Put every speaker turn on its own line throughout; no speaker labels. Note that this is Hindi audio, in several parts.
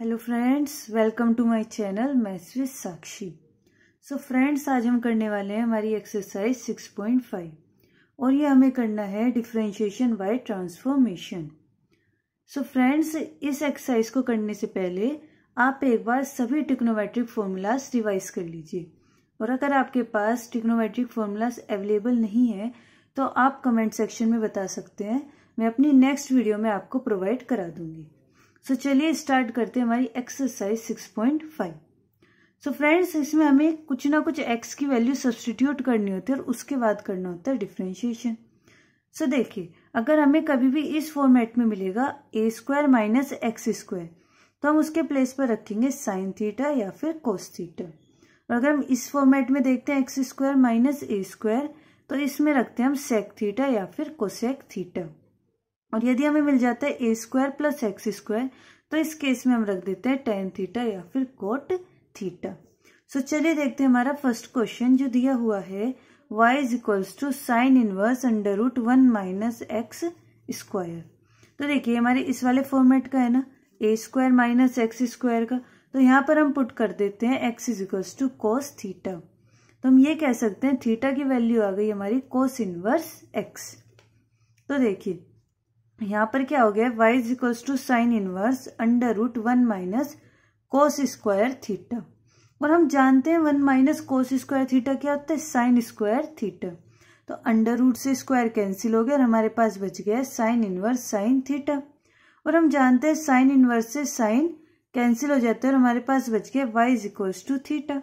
Hello friends welcome to my channel मैं स्विस साक्षी सो फ्रेंड्स आज हम करने वाले हैं हमारी एक्सरसाइज 6.5 और ये हमें करना है differentiation by transformation so friends इस एक्सरसाइज को करने से पहले आप एक बार सभी टिक्नोमेट्रिक फॉर्मूलाज रिवाइज कर लीजिए और अगर आपके पास टिक्नोमेट्रिक फॉर्मूलाज अवेलेबल नहीं है तो आप कमेंट सेक्शन में बता सकते हैं मैं अपनी नेक्स्ट वीडियो में आपको प्रोवाइड करा दूंगी सो so, चलिए स्टार्ट करते हैं हमारी exercise six point five so friends इसमें हमें कुछ ना कुछ एक्स की वैल्यू सब्सटीट्यूट करनी होती है और उसके बाद करना होता है डिफ्रेंशिएशन सो so, देखिए अगर हमें कभी भी इस फॉर्मेट में मिलेगा a square minus x square तो हम उसके प्लेस पर रखेंगे साइन थीटा या फिर कोस थीटा और अगर हम इस फॉर्मेट में देखते हैं x square minus a square तो इसमें रखते हैं हम सेक थीटा या फिर कोसेक थीटा और यदि हमें मिल जाता है a square plus x square तो इस केस में हम रख देते हैं टेन थीटा या फिर कोट थीटा सो चलिए देखते हैं हमारा फर्स्ट क्वेश्चन जो दिया हुआ है y is equals to sine inverse under root one minus x square तो देखिए हमारे इस वाले फॉर्मेट का है ना a square minus x square का तो यहाँ पर हम पुट कर देते हैं x is equals to cos theta तो हम ये कह सकते हैं थीटा की वैल्यू आ गई हमारी कोस इनवर्स x तो देखिए यहाँ पर क्या हो गया y is equals to sine inverse under root one minus cos square theta और हम जानते हैं one minus cos square theta क्या होता है साइन स्क्वायर थीटा तो अंडर रूट से स्क्वायर कैंसिल हो गया और हमारे पास बच गया साइन इनवर्स साइन थीटा और हम जानते हैं साइन इनवर्स से साइन कैंसिल हो जाता है और हमारे पास बच गया y is equals to theta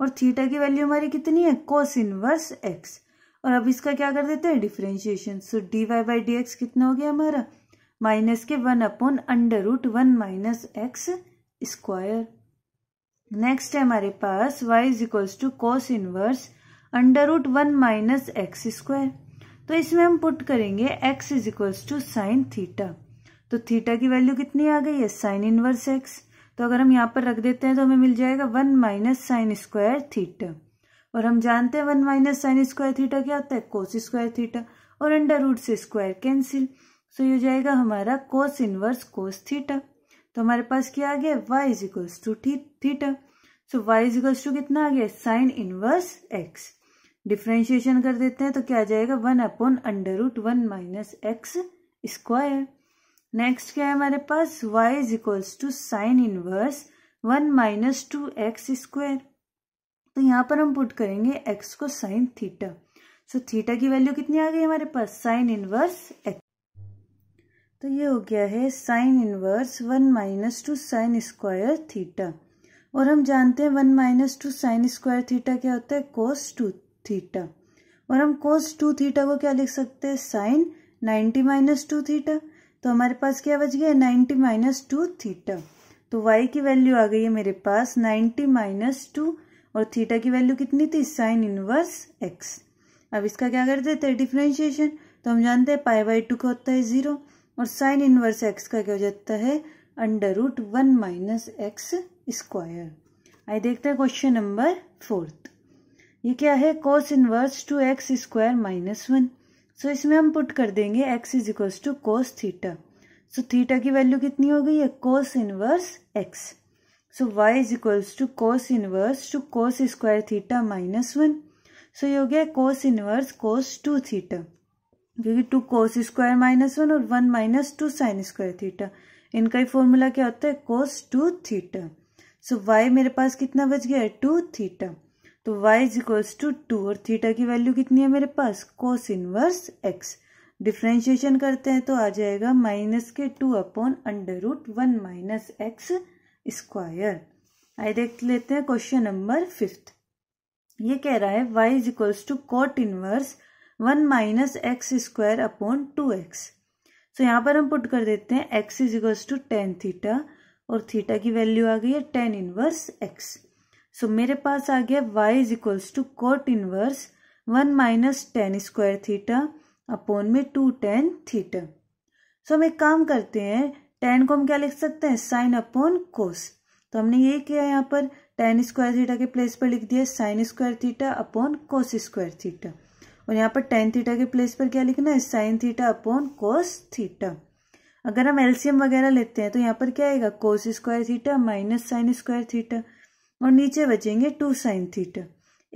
और थीटा की वैल्यू हमारी कितनी है कोस इनवर्स एक्स और अब इसका क्या कर देते हैं differentiation so d y by d x कितना हो गया हमारा माइनस के one upon under root one minus x square next है हमारे पास y is equals to cos inverse under root one minus x square तो इसमें हम पुट करेंगे x is equals to sign theta तो थीटा की वैल्यू कितनी आ गई है साइन इनवर्स एक्स तो अगर हम यहाँ पर रख देते हैं तो हमें मिल जाएगा one minus sine square theta और हम जानते हैं one minus sine square theta क्या होता है कोस स्क्वायर थीटा और अंडर रूट से स्क्वायर कैंसिल सो ये जाएगा हमारा कोस इनवर्स कोस थीटा तो हमारे पास क्या आ गया y is equals to theta so y is equals to कितना आ गया साइन इनवर्स एक्स डिफ्रेंशिएशन कर देते हैं तो क्या आ जाएगा one upon under root one minus x square next क्या है हमारे पास y is equals to sine inverse one minus two x square तो यहाँ पर हम पुट करेंगे एक्स को sine theta so so, theta की वैल्यू कितनी आ गई हमारे पास साइन इनवर्स एक्स तो ये हो गया है sign inverse one minus two sign square theta और हम जानते हैं one minus two sign square theta क्या होता है कोस टू थीटा और हम कोस टू थीटा को क्या लिख सकते हैं sine ninety minus two theta तो हमारे पास क्या बच गया नाइन्टी माइनस टू थीटा तो y की वैल्यू आ गई है मेरे पास नाइन्टी माइनस टू और थीटा की वैल्यू कितनी थी साइन इनवर्स एक्स अब इसका क्या कर देते हैं डिफ्रेंशिएशन तो हम जानते हैं पाई बाई टू का होता है ज़ीरो और साइन इनवर्स एक्स का क्या हो जाता है under root one minus x square आइए देखते हैं क्वेश्चन नंबर फोर्थ ये क्या है cos inverse two x square minus one so इसमें हम पुट कर देंगे x is equals to cos theta so theta की वैल्यू कितनी हो गई है cos inverse x So y is equals to cos inverse to cos square theta minus 1. So ये हो गया cos inverse cos two theta क्योंकि two cos square minus one और one minus two sign square theta इनका ही फॉर्मूला क्या होता है cos two theta so y मेरे पास कितना बच गया है टू थीटा तो y is equals to two और थीटा की वैल्यू कितनी है मेरे पास कोस इनवर्स एक्स डिफ्रेंशिएशन करते हैं तो आ जाएगा माइनस के to upon under root one minus x square आइए देख लेते हैं क्वेश्चन नंबर फिफ्थ ये कह रहा है y is equals to cot inverse one minus x square upon two x so यहाँ पर हम पुट कर देते हैं x is equals to tan theta और थीटा की वैल्यू आ गई है टेन इनवर्स एक्स सो मेरे पास आ गया y is equals to cot inverse one minus tan square theta upon में टू टेन थीटा सो हम एक काम करते हैं टेन को हम क्या लिख सकते हैं साइन अपॉन कोस तो हमने ये किया यहाँ पर टेन स्क्वायर थीटा के प्लेस पर लिख दिया sine square theta upon cos square theta और यहाँ पर टेन थीटा के प्लेस पर क्या लिखना है sine theta upon cos theta अगर हम एल्सियम वगैरह लेते हैं तो यहाँ पर क्या आएगा cos square theta minus sine square theta और नीचे बचेंगे टू साइन थीटा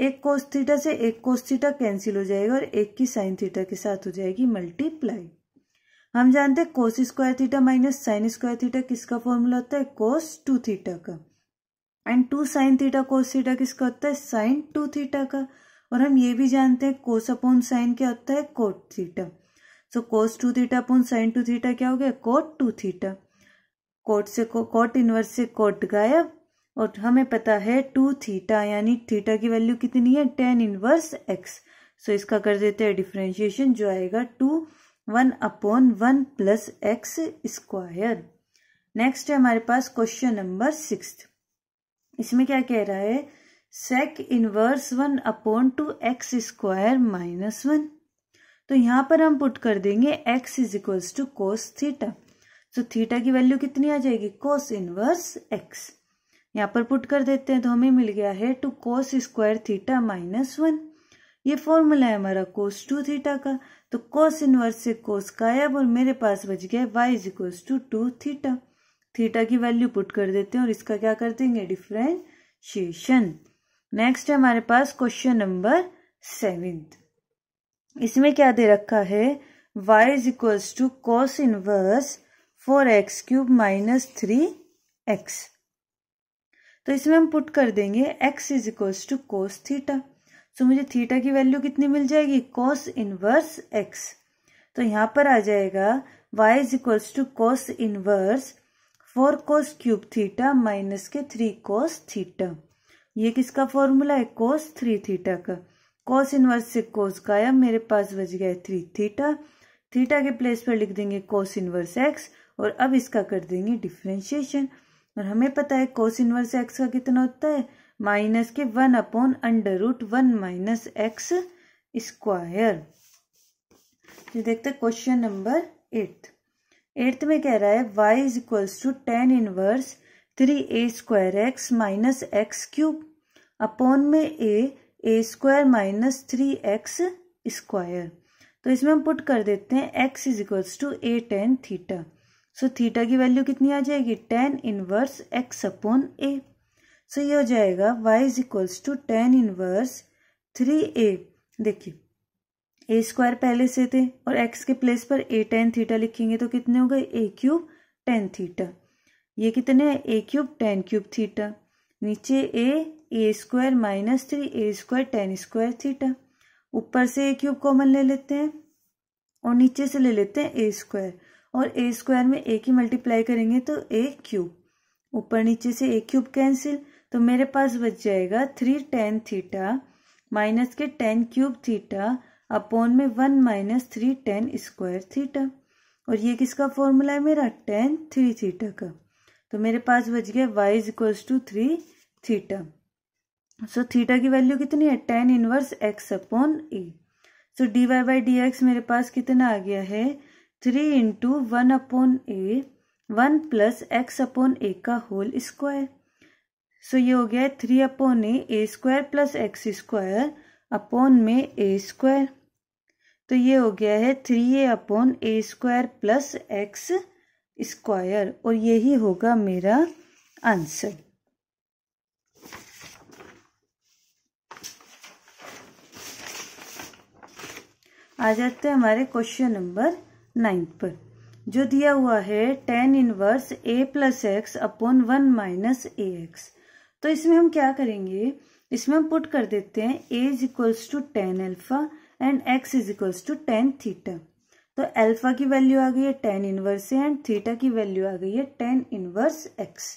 एक कोस थीटा से एक कोस थीटा कैंसिल हो जाएगा और एक की साइन थीटा के साथ हो जाएगी मल्टीप्लाई हम जानते हैं cos square theta minus sine square theta किसका फॉर्मूला होता है कोस टू थीटा का and two sign theta cos theta किसका होता है साइन टू थीटा का और हम ये भी जानते हैं कोस अपॉन साइन क्या होता है cot theta so cos two theta upon sine two theta क्या हो गया कोट टू थीटा कोट से कोट इनवर्स से कोट गायब और हमें पता है टू थीटा यानी थीटा की वैल्यू कितनी है टेन इनवर्स एक्स सो इसका कर देते हैं डिफ्रेंशिएशन जो आएगा two one upon one plus x square next है हमारे पास क्वेश्चन नंबर सिक्स इसमें क्या कह रहा है sec inverse one upon two x square minus one तो यहां पर हम पुट कर देंगे x is equals to cos theta तो थीटा की वैल्यू कितनी आ जाएगी कोस इनवर्स एक्स यहाँ पर पुट कर देते हैं तो हमें मिल गया है two cos square theta minus one ये फॉर्मूला है हमारा कोस टू थीटा का तो कोस इनवर्स से कोस गायब और मेरे पास बच गया y is equal to two theta theta की वैल्यू पुट कर देते हैं और इसका क्या कर देंगे डिफ्रेंशिएशन नेक्स्ट है हमारे पास क्वेश्चन नंबर सेवेंथ इसमें क्या दे रखा है y is equals to cos inverse four x cube minus three x तो इसमें हम पुट कर देंगे x is equals to cos theta so तो मुझे थीटा की वैल्यू कितनी मिल जाएगी कॉस इनवर्स एक्स तो यहाँ पर आ जाएगा y is equals to cos inverse four cos cube theta minus के थ्री कोस थीटा ये किसका फॉर्मूला है कोस थ्री थीटा का कोस इनवर्स से कोस गायब मेरे पास बच गया है थ्री थीटा थीटा के प्लेस पर लिख देंगे कोस इनवर्स एक्स और अब इसका कर देंगे डिफ्रेंशिएशन और हमें पता है कोस इनवर्स एक्स का कितना होता है माइनस के one upon under root one minus x square ये देखते क्वेश्चन नंबर एट्थ एट्थ में कह रहा है y is equals to tan inverse three a square x minus x cube upon में a a square minus three x square तो इसमें हम पुट कर देते हैं x is equals to a tan theta so theta की वैल्यू कितनी आ जाएगी tan inverse x upon a so ये हो जाएगा y is equals to tan inverse three a देखिए ए स्क्वायर पहले से थे और एक्स के प्लेस पर ए टेन थीटा लिखेंगे तो कितने हो गए ए क्यूब टेन थीटा ये कितने हैं a cube tan cube theta नीचे a a square minus three a square tan square theta ऊपर से ए क्यूब कॉमन ले लेते हैं और नीचे से ले लेते हैं ए स्क्वायर और ए स्क्वायर में ए की मल्टीप्लाई करेंगे तो ए क्यूब ऊपर नीचे से ए क्यूब कैंसिल तो मेरे पास बच जाएगा थ्री टेन थीटा माइनस के टेन क्यूब थीटा अपोन में one minus three tan square theta और ये किसका फॉर्मूला है मेरा टेन थ्री थीटा का तो मेरे पास बच गया y is equals to three theta so theta की वैल्यू कितनी है tan inverse x upon a so d y by d x मेरे पास कितना आ गया है three into one upon a one plus x upon a का होल स्क्वायर सो ये हो गया three upon a a square plus x square upon में ए स्क्वायर तो ये हो गया है three a upon A square plus x square और यही होगा मेरा आंसर आ जाते हैं हमारे क्वेश्चन नंबर नाइन्थ पर जो दिया हुआ है tan inverse a plus x upon one minus a x तो इसमें हम क्या करेंगे इसमें हम पुट कर देते हैं a is equals to tan alpha and x is equals to tan theta तो एल्फा की वैल्यू आ गई है टेन इनवर्स एंड थीटा की वैल्यू आ गई है टेन इनवर्स एक्स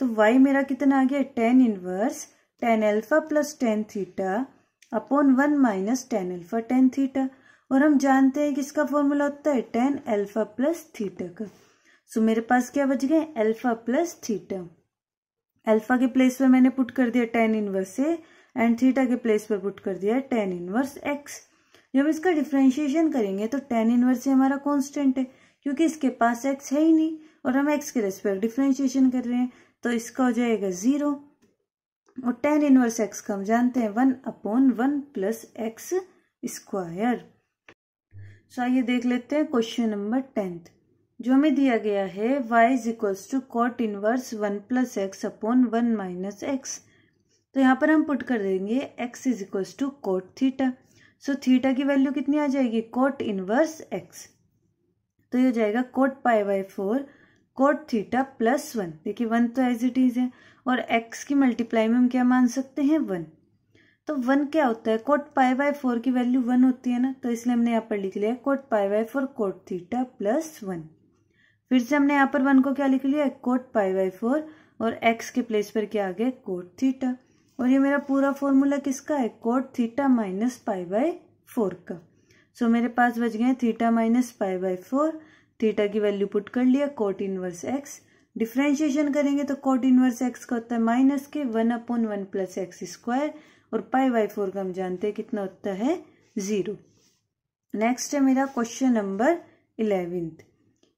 तो वाई मेरा कितना आ गया tan inverse tan alpha plus tan theta upon one minus tan alpha tan theta और हम जानते हैं कि इसका फॉर्मूला होता है टेन एल्फा प्लस थीटा का सो मेरे पास क्या बच गए एल्फा प्लस थीटा अल्फा के प्लेस पे मैंने पुट कर दिया टेन इनवर्स से एंड थीटा के प्लेस पर पुट कर दिया टेन इनवर्स एक्स जब इसका डिफ्रेंशिएशन करेंगे तो टेन इनवर्स से हमारा कॉन्स्टेंट है क्योंकि इसके पास एक्स है ही नहीं और हम एक्स के रेस्पेक्ट डिफ्रेंशिएशन कर रहे हैं तो इसका हो जाएगा ज़ीरो और टेन इनवर्स एक्स का हम जानते हैं one upon one plus x square so आइए देख लेते हैं क्वेश्चन नंबर टेंथ जो हमें दिया गया है y is equals to cot inverse one plus x upon one minus x तो यहाँ पर हम पुट कर देंगे x is equals to cot theta so theta की वैल्यू कितनी आ जाएगी कॉट इनवर्स एक्स तो ये हो जाएगा cot pi by four cot theta plus one देखिए वन तो एज इट इज है और एक्स की मल्टीप्लाई में हम क्या मान सकते हैं वन तो वन क्या होता है कोट पाई बाय फोर की वैल्यू वन होती है ना तो इसलिए हमने यहाँ पर लिख लिया cot pi by four cot theta plus one फिर से हमने यहाँ पर वन को क्या लिख लिया कोट पाई बाई फोर और एक्स के प्लेस पर क्या आ गया कोट थीटा और ये मेरा पूरा फॉर्मूला किसका है cot theta minus pi by four का सो so, मेरे पास बच गए theta minus pi by four theta की वैल्यू पुट कर लिया कोट इनवर्स एक्स डिफ्रेंशिएशन करेंगे तो कोट इनवर्स एक्स का होता है माइनस के one upon one plus x square और पाई बाई फोर का हम जानते हैं कितना होता है ज़ीरो नेक्स्ट है मेरा क्वेश्चन नंबर इलेवेंथ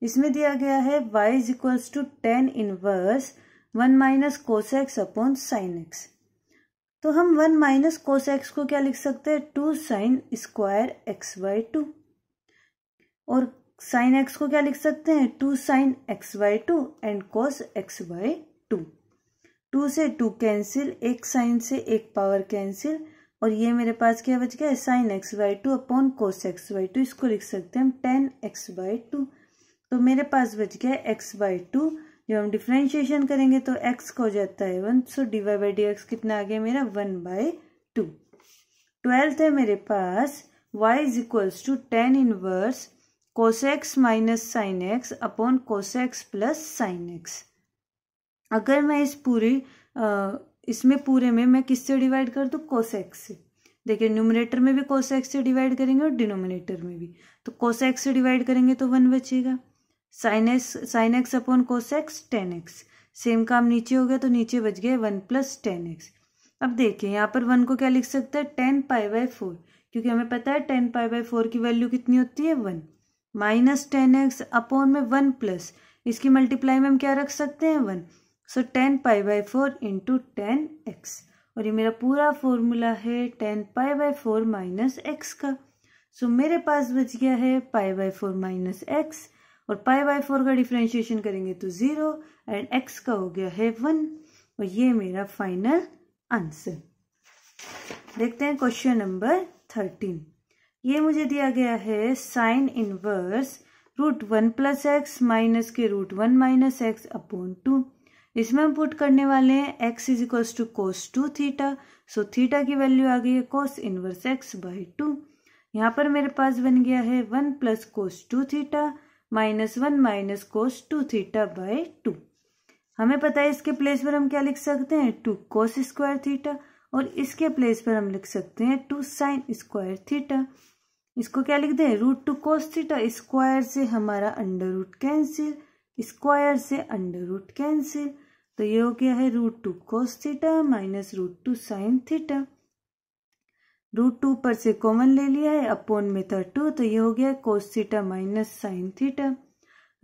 इसमें दिया गया है y is equals to tan inverse one minus cos x upon sin x तो हम वन माइनस कोस एक्स को क्या लिख सकते हैं two sign square x by two और साइन एक्स को क्या लिख सकते हैं two sin x by two and cos x by two two से टू कैंसिल एक साइन से एक पावर कैंसिल और ये मेरे पास क्या बच गया sin x by two upon cos x by two इसको लिख सकते हैं हम टेन एक्स वाई टू तो मेरे पास बच गया एक्स बाई टू जब हम डिफ्रेंशिएशन करेंगे तो एक्स का हो जाता है one so d y by d x कितना आ गया मेरा वन बाई टू ट्वेल्थ है मेरे पास y is equals to tan inverse cos x minus sin x upon cos x plus sin x अगर मैं इस पूरी इसमें पूरे में मैं किससे डिवाइड कर दूँ कोसेक्स से देखिए न्यूमिनेटर में भी कोसेक्स से डिवाइड करेंगे और डिनोमिनेटर में भी तो कोसेक्स से डिवाइड करेंगे तो वन बचेगा sin x sin x upon cos x tan x same काम नीचे हो गया तो नीचे बच गया वन प्लस टेन एक्स अब देखिए यहाँ पर वन को क्या लिख सकते हैं टेन पाई बाय फोर क्योंकि हमें पता है टेन पाई बाय फोर की वैल्यू कितनी होती है one minus tan x upon में वन प्लस इसकी मल्टीप्लाई में हम क्या रख सकते हैं one so tan pi by four into tan x और ये मेरा पूरा फॉर्मूला है tan pi by four minus x का सो so, मेरे पास बच गया है pi by four minus x और पाई बाई फोर का डिफ्रेंशिएशन करेंगे तो ज़ीरो एंड एक्स का हो गया है वन और ये मेरा फाइनल आंसर देखते हैं क्वेश्चन नंबर थर्टीन ये मुझे दिया गया है sign inverse root one plus x minus के root one minus x upon two इसमें हम पुट करने वाले हैं x is equals to cos two theta so theta की वैल्यू आ गई है cos inverse x by two यहाँ पर मेरे पास बन गया है one plus cos two theta minus one minus cos two theta by two हमें पता है इसके प्लेस पर हम क्या लिख सकते हैं टू कोस स्क्वायर थीटा और इसके प्लेस पर हम लिख सकते हैं टू साइन स्क्वायर थीटा इसको क्या लिख दें root two cos theta square से हमारा अंडर रूट कैंसिल स्क्वायर से अंडर रूट कैंसिल तो ये हो गया है root two cos theta minus root two sign theta root two पर से कॉमन ले लिया है अपोन में थर्ड टू तो ये हो गया cos theta minus sin theta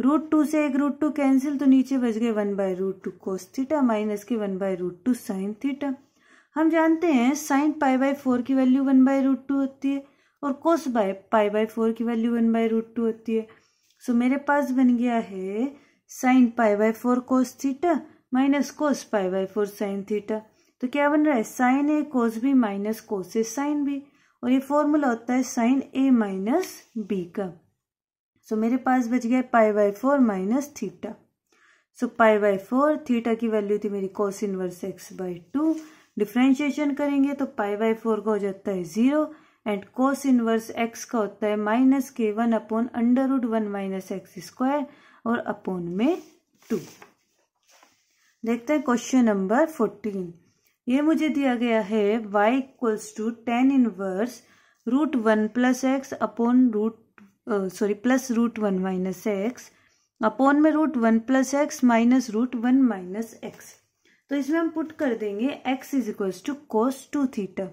root two से एक रूट टू कैंसिल तो नीचे बच गए one by root two cos theta minus के one by root two sign theta हम जानते हैं साइन पाई बाय फोर की value one by root two होती है और cos by pi by four की value one by root two होती है सो मेरे पास बन गया है sign pi by four cos theta minus cos pi by four sin theta तो क्या बन रहा है sin A cos B minus cos A sin B और ये फॉर्मूला होता है साइन ए माइनस बी का सो so, मेरे पास बच गया pi by four minus theta so pi by four theta की वैल्यू थी मेरी cos inverse x by two differentiation करेंगे तो पाई बाई फोर का हो जाता है zero and cos inverse x का होता है माइनस के one upon under root one minus x square और अपॉन में टू देखते हैं क्वेश्चन नंबर फोर्टीन ये मुझे दिया गया है y equals to tan inverse root one plus x upon root sorry plus root one minus x upon में root one plus x minus root one minus x तो इसमें हम पुट कर देंगे x is equals to cos two theta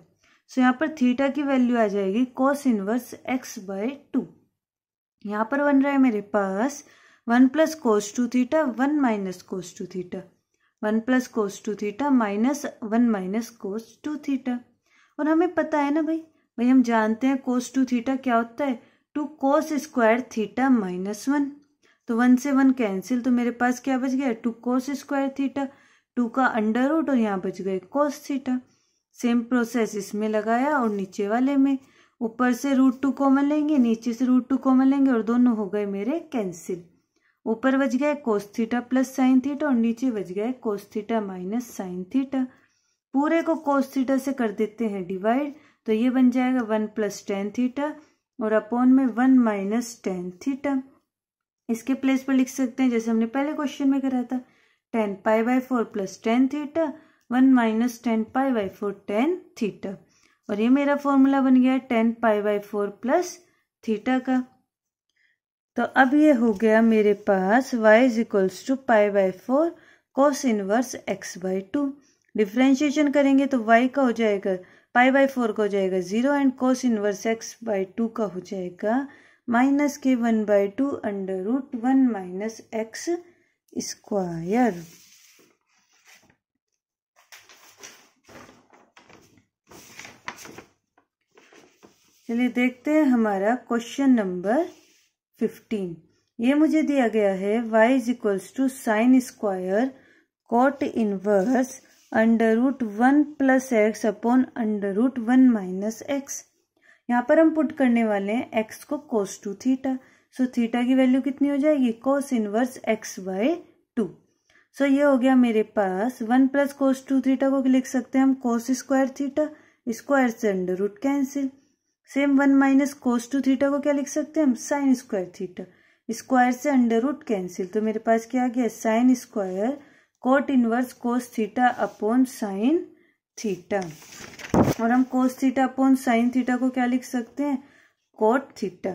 so यहाँ पर थीटा की वैल्यू आ जाएगी cos inverse x by two यहाँ पर बन रहा है मेरे पास one plus cos two theta one minus cos two theta one plus cos two theta minus one minus cos two theta और हमें पता है ना भाई भाई हम जानते हैं कोस टू थीटा क्या होता है two cos square theta minus one तो वन से वन कैंसिल तो मेरे पास क्या बच गया two cos square theta two का अंडर रूट और यहाँ बच गए कोस थीटा सेम प्रोसेस इसमें लगाया और नीचे वाले में ऊपर से रूट टू कॉमन लेंगे नीचे से रूट टू कॉमन लेंगे और दोनों हो गए मेरे कैंसिल ऊपर बच गया cos theta plus sin theta और नीचे बच गया cos theta minus sin theta पूरे को कोस थीटा से कर देते हैं डिवाइड तो ये बन जाएगा वन प्लस टेन थीटा और अपॉन में वन माइनस टेन थीटा इसके प्लेस पर लिख सकते हैं जैसे हमने पहले क्वेश्चन में करा था tan pi by four plus tan theta one minus tan pi by four tan theta और ये मेरा फॉर्मूला बन गया tan pi by four plus theta का तो अब ये हो गया मेरे पास y is equals to pi by four cos inverse x by two differentiation करेंगे तो y का हो जाएगा पाई बाई फोर का हो जाएगा zero and cos inverse x by two का हो जाएगा माइनस के one by two under root one minus x square चलिए देखते हैं हमारा क्वेश्चन नंबर फिफ्टीन ये मुझे दिया गया है y is equals to sign square cot inverse under root one plus x upon under root one minus x यहाँ पर हम पुट करने वाले हैं एक्स को cos two theta so theta की वैल्यू कितनी हो जाएगी cos inverse x by two so ये हो गया मेरे पास one plus cos two theta को लिख सकते हैं हम कोस स्क्वायर थीटा स्क्वायर से under root cancel same one minus cos two theta को क्या लिख सकते हैं हम साइन स्क्वायर थीटा स्क्वायर से अंडर रूट कैंसिल तो मेरे पास क्या आ गया sin square cot inverse cos theta upon sin theta और हम cos theta upon sin theta को क्या लिख सकते हैं कोट थीटा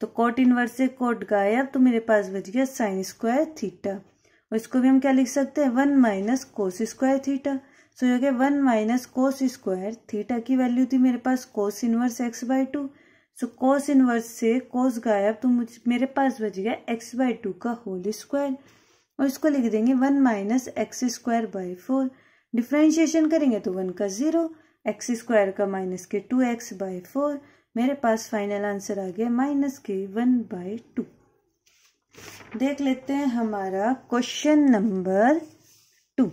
तो कोट इनवर्स से कोट गायब तो मेरे पास बच गया साइन स्क्वायर थीटा और इसको भी हम क्या लिख सकते हैं one minus cos square theta so ये क्या one minus cos square theta की वैल्यू थी मेरे पास cos inverse x by two so cos inverse से कोस गायब तो मुझे मेरे पास बच गया एक्स बाई टू का होल स्क्वायर और इसको लिख देंगे one minus x square by four differentiation करेंगे तो वन का ज़ीरो एक्स स्क्वायर का माइनस के टू एक्स बाई फोर मेरे पास फाइनल आंसर आ गया माइनस के वन बाई टू देख लेते हैं हमारा क्वेश्चन नंबर टू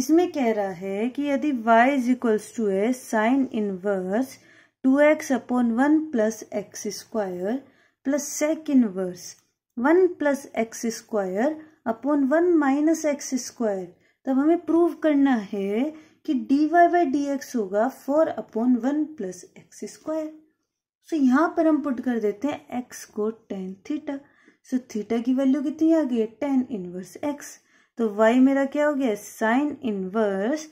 इसमें कह रहा है कि यदि y is equals to a sine inverse two x upon one plus x square plus sec inverse one plus x square upon one minus x square तब हमें प्रूव करना है कि d y by d x होगा four upon one plus x square so यहाँ पर हम पुट कर देते हैं एक्स को टेन थीटा सो थीटा की वैल्यू कितनी आ गई है टेन इनवर्स एक्स तो वाई मेरा क्या हो गया sine inverse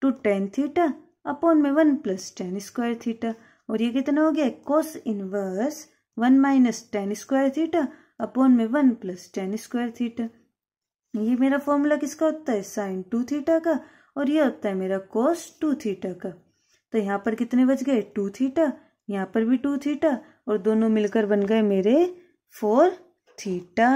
two tan theta upon में one plus tan square theta और ये कितना हो गया cos inverse one minus tan square theta upon में one plus tan square theta ये मेरा फॉर्मूला किसका होता है साइन टू थीटा का और ये होता है मेरा कोस टू थीटा का तो यहाँ पर कितने बच गए टू थीटा यहाँ पर भी टू थीटा और दोनों मिलकर बन गए मेरे फोर थीटा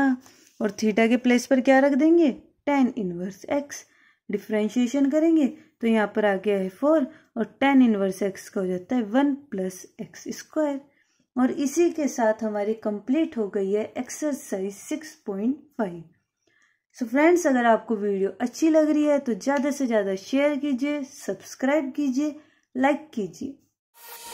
और थीटा के प्लेस पर क्या रख देंगे टेन इनवर्स एक्स डिफ्रेंशिएशन करेंगे तो यहाँ पर आ गया है फोर और टेन इनवर्स एक्स का हो जाता है वन प्लस एक्स स्क्वायर और इसी के साथ हमारी कंप्लीट हो गई है exercise six point five so friends अगर आपको वीडियो अच्छी लग रही है तो ज़्यादा से ज़्यादा शेयर कीजिए सब्सक्राइब कीजिए लाइक कीजिए